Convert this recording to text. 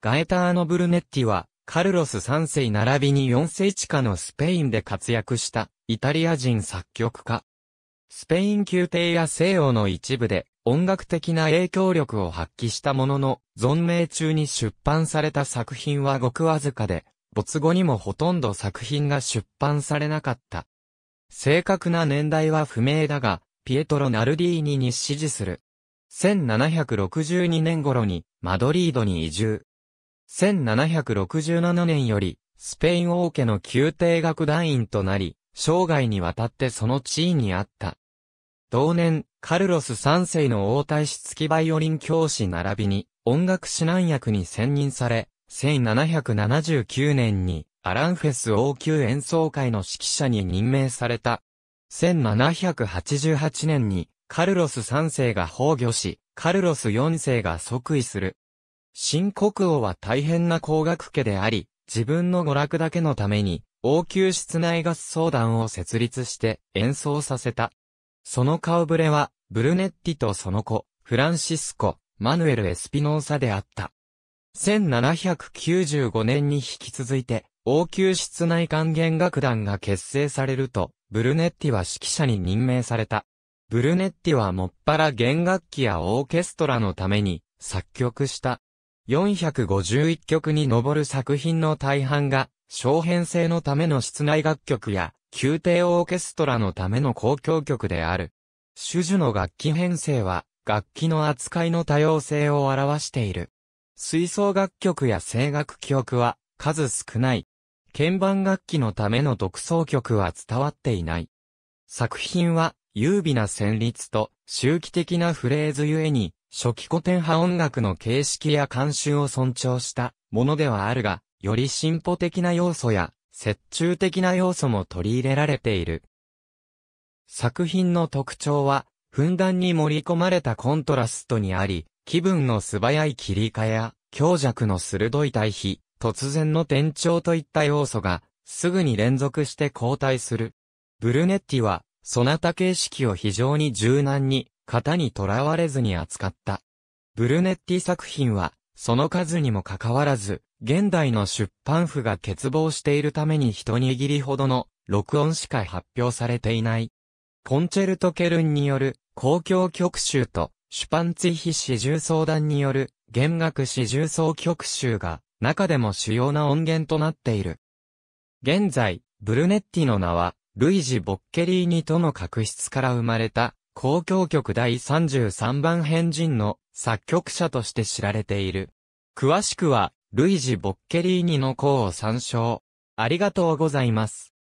ガエターノ・ブルネッティは、カルロス3世並びに4世地下のスペインで活躍した、イタリア人作曲家。スペイン宮廷や西洋の一部で、音楽的な影響力を発揮したものの、存命中に出版された作品はごくわずかで、没後にもほとんど作品が出版されなかった。正確な年代は不明だが、ピエトロ・ナルディーニに支持する。1762年頃にマドリードに移住。1767年より、スペイン王家の宮廷楽団員となり、生涯にわたってその地位にあった。同年、カルロス3世の王太子付きバイオリン教師並びに、音楽指南役に選任され、1779年に、アランフェス王宮演奏会の指揮者に任命された。1788年に、カルロス3世が崩御し、カルロス4世が即位する。新国王は大変な工学家であり、自分の娯楽だけのために、王宮室内合奏団を設立して演奏させた。その顔ぶれは、ブルネッティとその子、フランシスコ、マヌエル・エスピノーサであった。1795年に引き続いて、王宮室内管弦楽団が結成されると、ブルネッティは指揮者に任命された。ブルネッティはもっぱら弦楽器やオーケストラのために作曲した。451曲に上る作品の大半が、小編成のための室内楽曲や、宮廷オーケストラのための公共曲である。種々の楽器編成は、楽器の扱いの多様性を表している。吹奏楽曲や声楽曲は、数少ない。鍵盤楽器のための独奏曲は伝わっていない。作品は、優美な旋律と、周期的なフレーズゆえに、初期古典派音楽の形式や慣習を尊重したものではあるが、より進歩的な要素や、折衷的な要素も取り入れられている。作品の特徴は、ふんだんに盛り込まれたコントラストにあり、気分の素早い切り替えや、強弱の鋭い対比、突然の転調といった要素が、すぐに連続して交代する。ブルネッティは、そなた形式を非常に柔軟に型にとらわれずに扱った。ブルネッティ作品は、その数にもかかわらず、現代の出版譜が欠乏しているために一握りほどの録音しか発表されていない。コンチェルトケルンによる公共曲集とシュパンツィヒ四重奏団による弦楽四重奏曲集が中でも主要な音源となっている。現在、ブルネッティの名はルイジ・ボッケリーニとの確執から生まれた交響曲第33番変人の作曲者として知られている。詳しくは、ルイジ・ボッケリーニの項を参照。ありがとうございます。